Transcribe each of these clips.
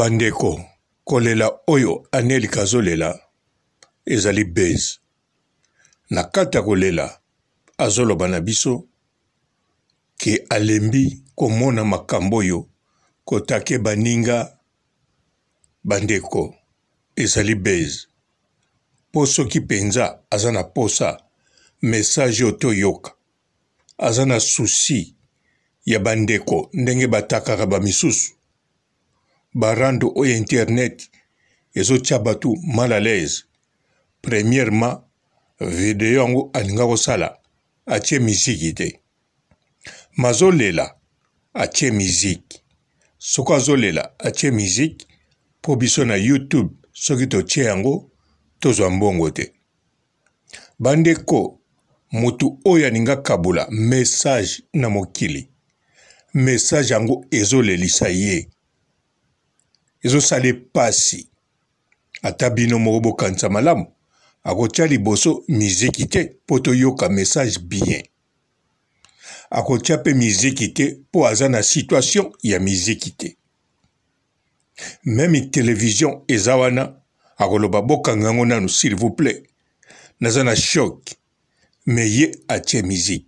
bandeko kolela oyo aneli kazolela ezali base na kati ya kolela azoloba na biso ke alembi komona makambo oyo kotake baninga bandeko ezali base mpo soki mpenza aza na posa mesage oyo toyoka aza na susi ya bandeko ndenge batakaka bamisusu barando oyo internet ezotia bato mal à l'aise premièrement video yango alinga kosala atie miziki te mazolela atie miziki soki azolela atie miziki mpo biso na youtube soki totie yango tozwa mbongo te bandeko motu oyo alinga kabola message na mokili message yango ezolelisa ye ezosala epasi ata bino moko bokanisa malamu akotya liboso miziki te mpo toyoka message bien akotya mpe miziki te mpo aza na situation ya miziki te meme televizion eza wana akoloba bokanga yango nanu s'il vous plaît naza na shok me ye atie miziki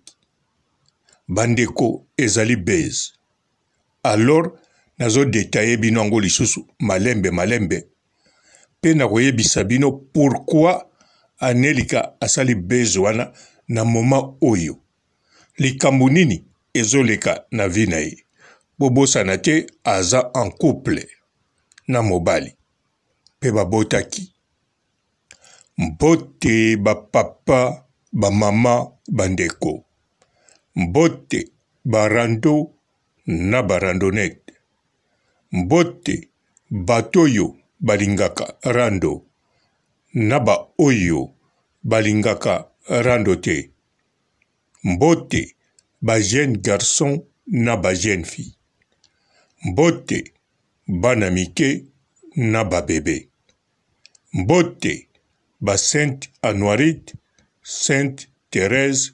bandeko ezali base alors nazodetaye bino yango lisusu malembe malembe mpe nakoyebisa bino pourkui anelika asali beze wana na moma oyo likambo nini ezoleka na vi na ye bobosana te aza en couple na mobali mpe babotaki mbote bapapa bamama bandeko mbote barando na barandonete mbote bato oyo balingaka rando na ba-oyo balingaka rando te mbote bajeune garson na bajeune fille mbote bana mike na babebe mbote basainte anoirite sainte therese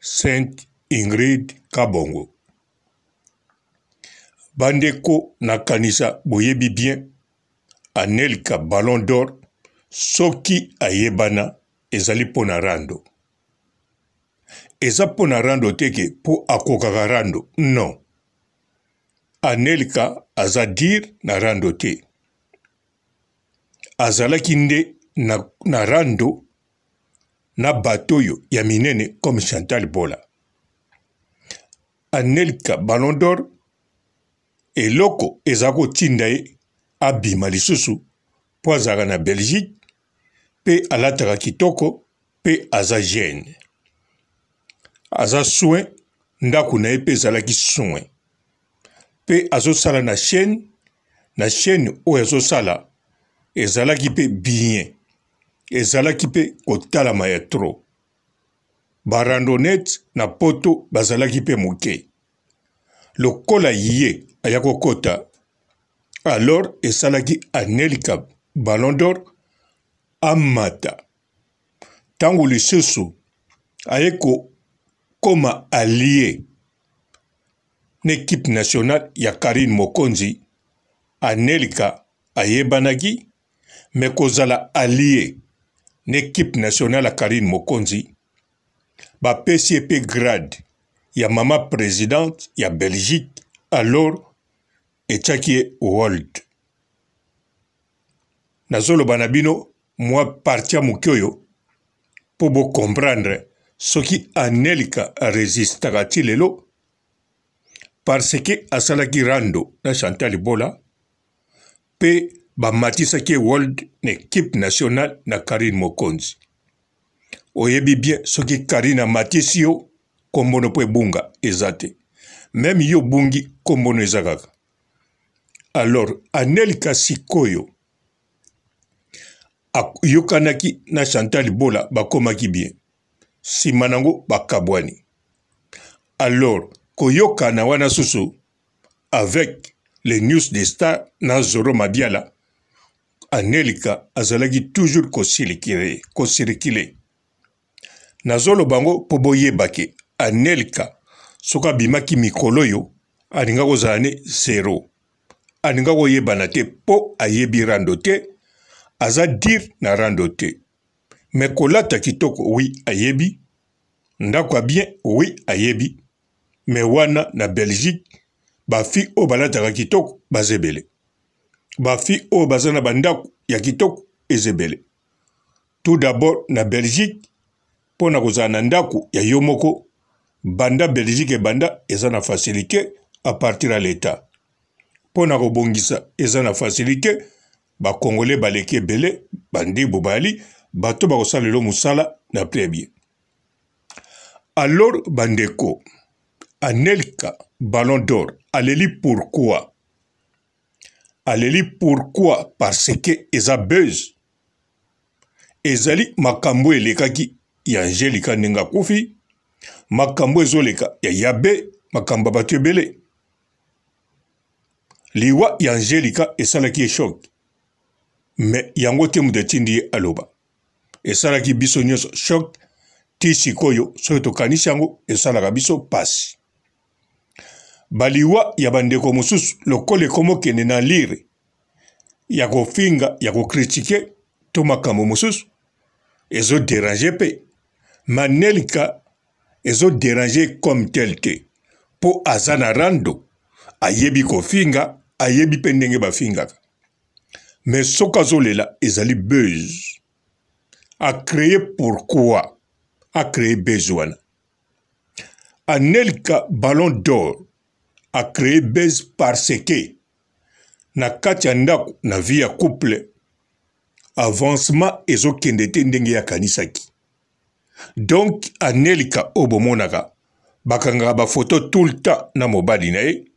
sainte ingrid kabongo bandeko nakanisa boyebi bien anelka ballon d'or soki ayebana ezali mpo na rando eza mpo na rando teke mpo akokaka rando non anelka aza dire na rando te azalaki nde na, na rando na bato oyo ya minene comme chantal bola anelka ballon d'or eloko eza kotinda ye abima lisusu mpo azalaka na belgique mpe alataka kitoko mpe aza gene aza soin ndako na ye mpe ezalaki soin mpe azosala na chaîne na chaîne oyo azosala ezalaki mpe bien ezalaki mpe kotalama ya tro barandonete na poto bazalaki mpe moke lokola ye aya kokɔta alors esalaki anelika ballon d'or amata ntango lisusu aye kokoma alie na ekipe nationale ya karine mokonzi anelika ayebanaki me kozala alie na ekipe nationale ya karine mokonzi bapesi ye mpe grade ya mama présidente ya belgique alors etiaki ye world nazoloba na bino mwa parti ya moke oyo mpo bokomprendre soki anelika arésistaka ti lelo parce ke asalaki rando na chantal bola mpe bamatisaki ye world na ekipe nationale na karine mokonzi oyebi bien soki karine amatisi yo kombono mpo ebunga eza te meme yo bungi kombono eza kaka alors anelka sikoyo ayokanaki na chantal bola bakomaki bien nsima nango bakabwani alors koyokana wana susu avec le news de star na zoro mabiala anelika azalaki toujours kosirikile kosirikile nazoloba yango mpo boyebake anelika soki abimaki mikolo oyo alinga kozala ne zero ani nga koyebana te mpo ayebi rando te aza dire na rando te me kolata kitoko wi ayebi ndako ya bien wi ayebi me wana na belgique bafi oyo balataka kitoko baza ebele bafi oyo baza na bandako ya kitoko eza ebele tout d'abord na belgique mpo na kozala na ndako ya yo moko banda belgique ebanda eza na facilité apartir ya l'etat mpo na kobongisa eza na fasilite bakongole baleki ebele bandibu bali bato bakosala lelo mosala na plebie alors bandeko anelka ballon d'or aleli pourkui aleli pourkui parce ke eza bese ezali makambo elekaki ya angelika ndenge akufi makambo ezoleka ya yabe makambo ya bato ebele liwa ya angelika esalaki eshok me yango te mutu etindi ye aloba esalaki biso nyonso shok ti sikoyo soki tokanisi yango esalaka biso pasi baliwa ya bandeko mosusu lokola ekomokende na lire ya kofinga ya kokritike to makambo mosusu ezoderange mpe manelika ezoderange comme tel te mpo aza na rando ayebi kofinga ayebi mpe ndenge bafingaka me soki azolela ezali buse acreye pourquoi acreye buse wana anelka ballon d'or acreye buse parce que na kati ya ndako na vie ya couple avancement ezokende te ndenge yakanisaki donk anelika oyo bomonaka bakangaka bafoto tout le temps na mobali na ye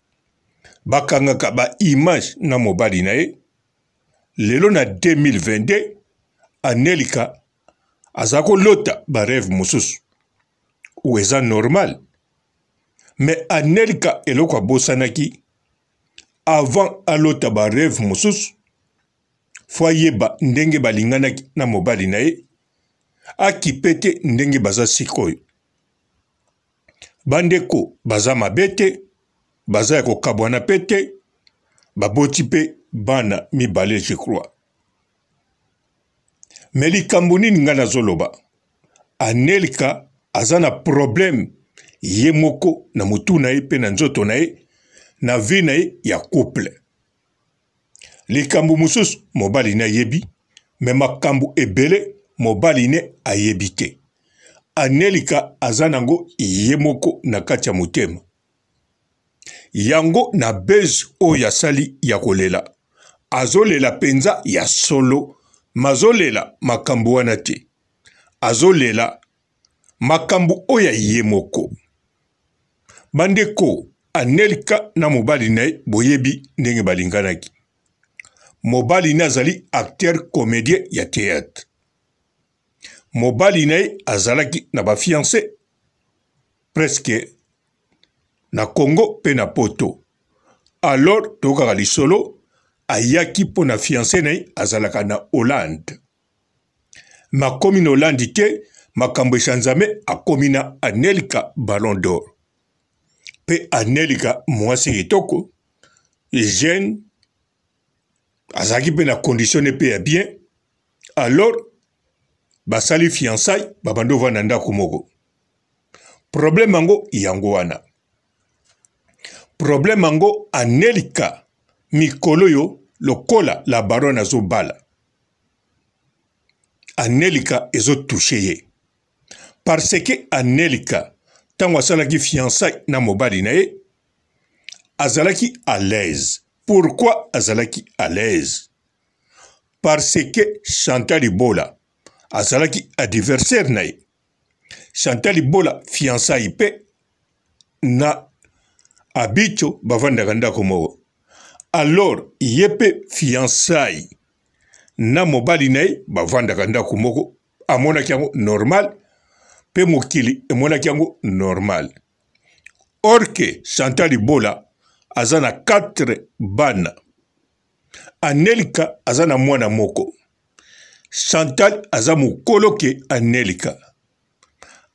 bakangaka baimage na mobali na ye lelo na 2022 anelika aza kolota bareve mosusu o eza normal me anelika eloko abosanaki avant alota bareve mosusu fo ayeba ndenge balinganaki na mobali na ye akipe te ndenge baza sikoyo bandeko baza mabe te baza ya kokabwana mpe te baboti mpe bana mibale je crois me likambo nini ngai nazoloba anelka aza na probleme ye moko na motu na ye mpe na nzoto na ye na vi na ye ya couple likambo mosusu mobali ne ayebi me makambo ebele mobali ne ayebi te anelika aza nango ye moko na kati ya motema yango na beze oyo asali ya kolela azolela mpenza ya solo mazolela makambo wana te azolela makambo oyo ye moko bandeko anelika na mobali na ye boyebi ndenge balinganaki mobali na azali acteur comédien ya théâtre mobali na ye azalaki na bafiancé presque na kongo mpe na poto alors tokaka lisolo ayaki mpo na fiance na ye azalaka na hollande makomi na hollande te makambo esanzame akomi na anelika ballon d'or mpe anelika mwasi kitoko jeune azalaki mpe na condition ne mpe ya bien alors basali fiançai babandi ovanda na ndako moko problème yango yango wana probleme yango anelika mikolo oyo lokola labarone azobala anelika ezotushe ye parce ke anelika ntango asalaki fiançai na mobali na ye azalaki à l'aise pourkui azalaki à l'aise parce ke chantal ibola azalaki adversaire na ye chantal ibola fiançai mpe na abicho bavandaka ndako moko alors ye mpe fiançai na mobali na ye bavandaka ndako moko amonaki yango normal mpe mokili emonaki yango normal or ke chantal ibola aza na 4 bana anelika aza na mwana moko chantal aza mokolo ke anelika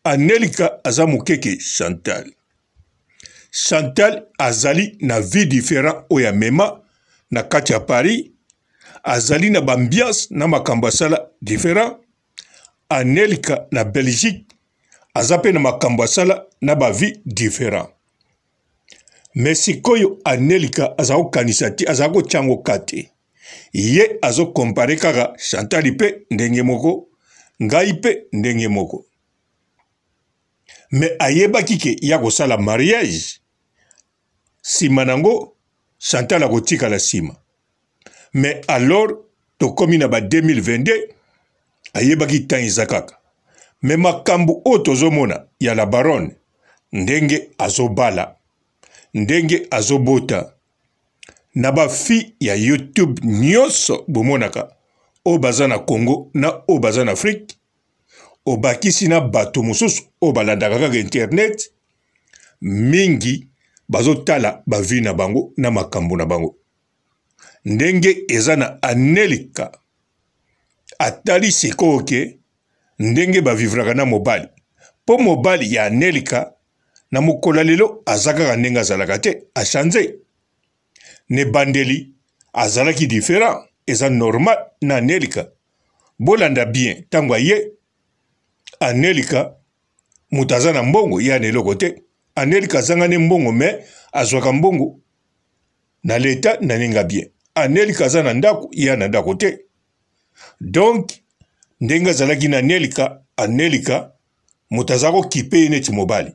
anelika aza mokeke chantal chantal azali na vie différent oyo amema na kati ya paris azali na baambiance na makambo asala différent anelika na belgique aza mpe na makambo asala na bavie différent me sikoyo anelika aza kokanisa te aza kotyangoka te ye azokompare kaka chantali mpe ndenge moko ngai mpe ndenge moko me ayebaki ke ya kosala mariage nsima nango chantal akotikala nsima mais alors tokómi na ba 2022 ayebaki ntan eza kaka me makambo oyo tozomona ya la baronne ndenge azobala ndenge azobota na bafi ya youtube nyonso bomonaka oyo baza na congo na oyo baza na afrike obakisi na bato mosusu oyo balandaka kaka internet mingi bazotala bavi na bango na makambo na bango ndenge eza na anelika atali sikoyo ke ndenge bavivraka na mobali mpo mobali ya anelika na mokolo lelo aza kaka ndenge azalaka te ashanze nebandeli azalaki diferent eza normal na anelika bolanda bien ntango aye anelika moto aza na mbongo ye ana eloko te anelik azanga ne mbongo me azwaka mbongo na leta naninga bien anelika aza na ndako ye na ndako te donk ndenge azalaki na anelika anelika moto aza kokipe ye neti mobali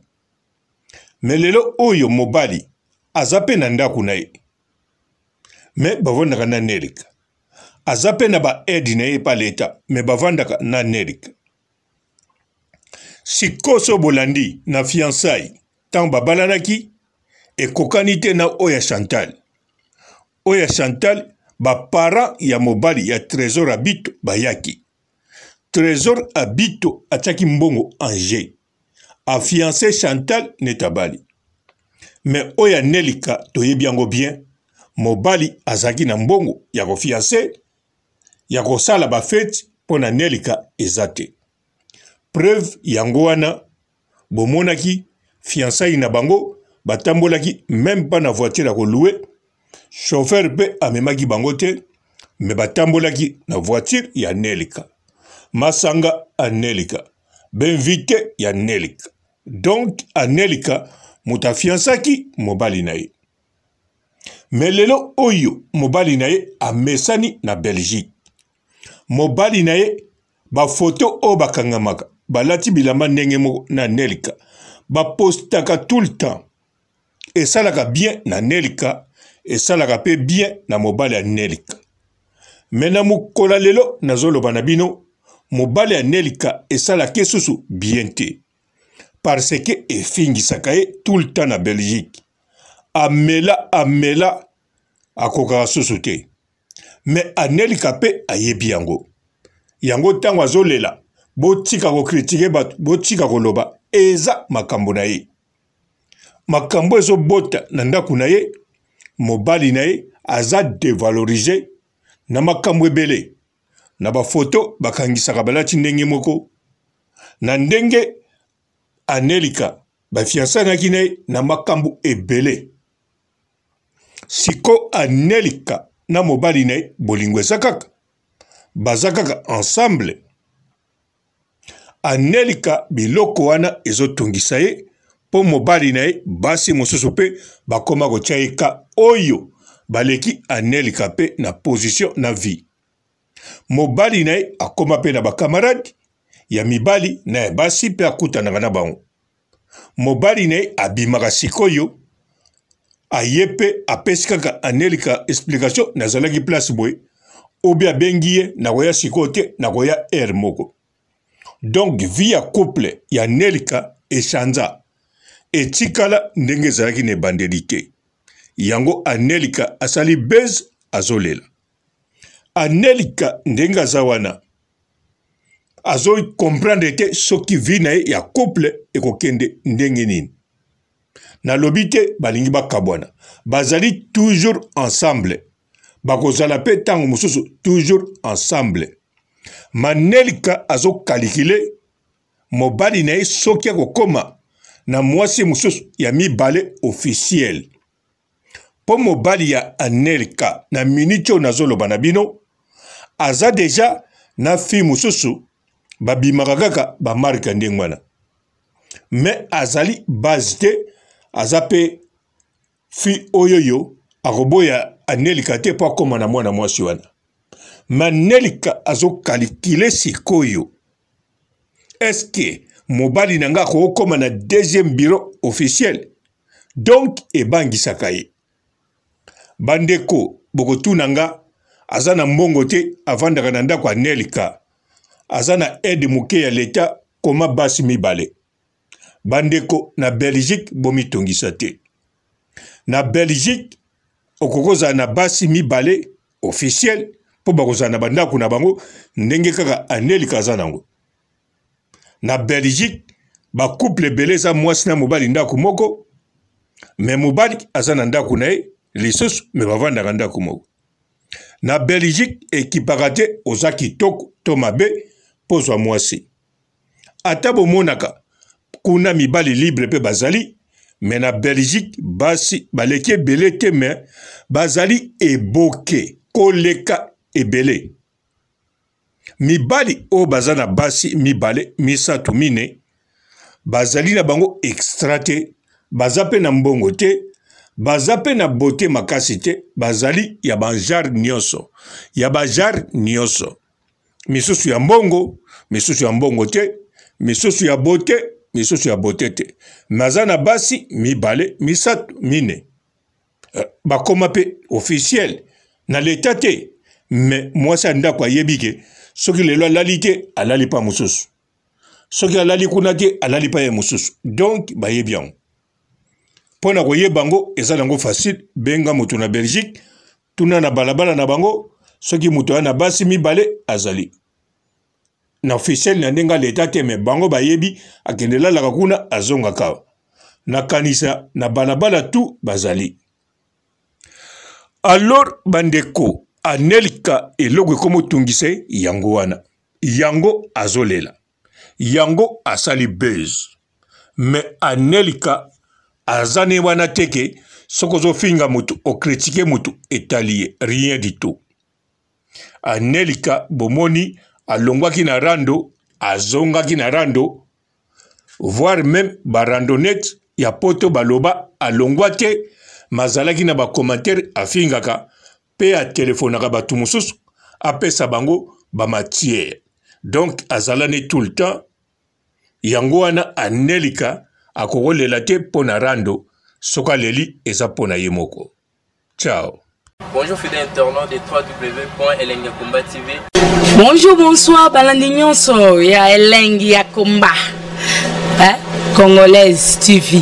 me lelo oyo mobali aza mpe na ndako na ye me bavandaka na anelika aza mpe na baedi na ye epa leta me bavandaka na anelika sikoso bolandi na fiançai ntango babalanaki ekokani te na oyo ya chantal oyo ya chantal baparent ya mobali ya trésor abito bayaki trésor abito atiaki mbongo angers afiance chantal netabali me oyo ya nelika toyebi yango bien mobali azalaki na mbongo ya kofiance ya kosala bafeti mpo na nelika eza te preuve yango wana bomonaki fiançailles na bango batambolaki même pas na voiture ya koloue chauffeur mpe amemaki bango te me batambolaki na voiture ya nelika masanga anelika benvite ya nelika donk anelika moto afiansaki mobali na ye me lelo oyo mobali na ye amesani na belgique mobali na ye bafoto oyo bakangamaka balati bilamba ndenge moko na nelika bapostaka tout le temps esalaka bien na nelika esalaka mpe bien na mobali ya nelika me na mokolo lelo nazoloba na bino mobali ya nelika esalaka esusu bien te parce ke efingisaka ye tout le temps na belgique amela amela akokaka susu te me anelika mpe ayebi yango yango ntango azolela botika kokritike bato botika koloba eza makambo na ye makambo ezobota na ndako na ye mobali na ye aza devalorize na makambo ebele na bafoto bakangisaka balati ndenge moko na ndenge anelika bafiansanaki na ye na makambo ebele siko anelika na mobali na ye bolingo eza kaka baza kaka ensemble anelika biloko wana ezotungisa ye mpo mobali na ye basi mosusu mpe bakóma kotia ye ka oyo baleki anelika mpe na position na vie mobali na ye akóma mpe na bakamaradi ya mibali na ya basi mpe akutanaka na bango mobali na ye abimaka sikoyo aye mpe apesi kaka anelika explication nazalaki place boye obe abengi ye nakoya sikoyo te nakoya ere moko donc via couple ya nelika eshanza etikala ndenge ezalaki na ebandeli te yango anelika asali bese azolela anelika ndenge aza wana azokomprendre te soki vi na ye ya couple ekokende ndenge nini nalobi te balingi bakabwana bazali toujours ensemble bakozala mpe ntango mosusu toujours ensemble manelika azokalikile mobali na ye soki akokóma na mwasi mosusu ya mibale ofisiele mpo mobali ya anelika na miniti oyo nazoloba na bino aza deja na fille mosusu babimaka kaka bamarke ndenge wana me azali base te aza mpe fille oyoyo akoboya anelika te mpo akóma na mwana mwasi wana manelika azokalikile sikoyo eske mobali na nga akookóma na deuxième bureau officiel donk ebangisaka ye bandeko bokotuna nga aza na mbongo te avandaka na ndako anelika aza na aide moke ya leta koma basi mibale bandeko na belgique bomitongisa te na belgique okokozala na basi mibale officiele mpo bakozala na bandako na bango ndenge kaka anelika aza nango na belgique bacouple ebele eza mwasi na mobali ndako moko me mobali aza na ndako na ye lisusu me bavandaka ndako moko na belgique ekipaka te oza kitoko to mabe mpo zwa mwasi ata bomonaka kuna mibali libre mpe bazali me na belgique basi baleki ebele te me bazali eboke koleka ebele mibali oyo baza na basi mibale misato mine bazali na bango extra te baza mpe na mbongo te baza mpe na bote makasi te bazali ya banjare nyonso ya bajare nyonso misusu ya mbongo misusu ya mbongo te misusu ya bote misusu ya bote te maza na basi mibale misato mine eh, bakoma mpe officiel na leta te me mwasi andako ayebi ke soki lelo alali te alali pa mosusu soki alali kuna te alali pa ye mosusu donk bayebi yango mpo na koyeba yango eza nango facile benga moto na belgique tuna na balabala na bango soki moto aya na basi mibale azali na officiele na ndenge aleta te me bango bayebi akende lalaka kuna azongaka awa nakanisa na balabala tu bazali alors bandeko anelka eloko ekoma otungise yango wana yango azolela yango asali bese me anelka aza ne wana teke soki ozofinga motu okritike motu etali ye rien du tout anelika bomoni alongwaki na rando azongaki na rando voire même barandonnete ya poto baloba alongwa te mazalaki na bacommentaire afingaka mpe atelefonaka bato mosusu apesa bango bamatiere donk azalani tout le temps yango wana anelika akokolela te mpo na rando soki aleli eza mpo na ye moko ciao Bonjour fidèle internaute de www.elengiakomba TV. Bonjour, bonsoir, balandi nyonso ya Elengiakomba. Hein? Congolaise TV.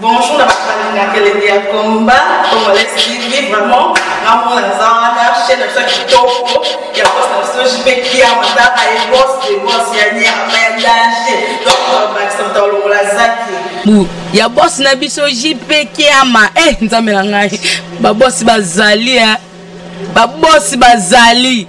bonjour na bakaleli na kelenge ya komba congolais tv vraiment namona naza wana chaine na biso ya kitoko ya bos na biso jipekia mataka ye bos de bos ya nyama ya danger donc bakisa moto alongola zaki ya bosi na biso jipekiama e eh, nzambe na ngai babosi bazali babosi bazali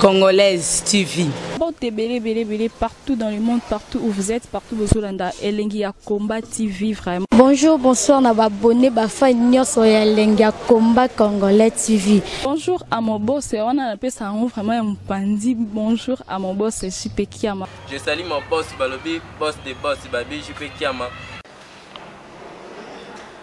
Congolaise TV. partout dans le monde, partout où vous êtes, partout où vous êtes, Elengi Combat TV vraiment. Bonjour, bonsoir, na abonné bafa nyoso ya Elengi Combat Congolais TV. Bonjour à mon boss, on a appelé ça vraiment un pandi. Bonjour à mon boss, Jipe Kiama. Je salue mon boss Balobi, boss de boss Babi Jipe Kiama.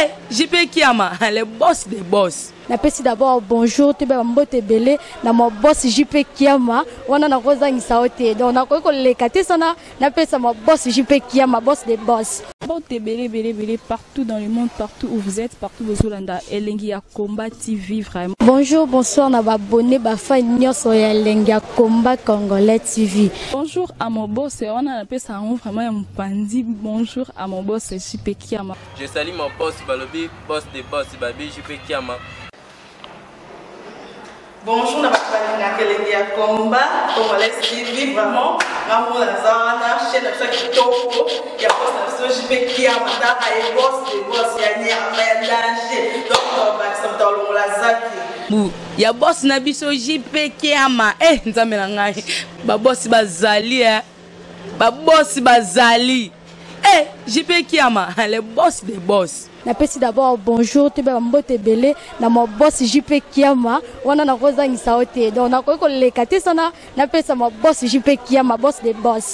Eh, JP Kiama, le boss des boss. napesi d'abord bonjour toyebeba mbote ebele na mabosi jp kiama wana nakozangisa yo te donc nakoki koleka te sana napesa mabosi jp kiama bos de bos bote belebelebele partout dans le monde partout où vous êtes partout bozolanda elengi ya combat tv vraiment bonjour bonsoir na babone bafani nyonso ya elengi ya combat congolais tv bonjour à mon boss wana napesa yango vraiment ya mopandi bonjour à mon boss jupe kiama je sali mon boss balobi boss de boss babi jupe kiama bonjour na nakelengi ya combat congolais tv vraiment ngambo naza wana chaine na biso ya kitoko ya bos na biso jp kia mataka ye bos de bos ya nyama ya danger donc tobakisa moto alongola zaki ya bosi na biso jp kiama e eh, nzambe na ngai babosi bazali e eh. babosi bazali e eh, jp kiama le boss de boss napesi d'abord bonjour toyeba bambote ebele na mabosi ju mpe kiama wana nakozangisa yo te donc nakoki koleka te sana napesa mabosi ju mpe kiama bosi de bosi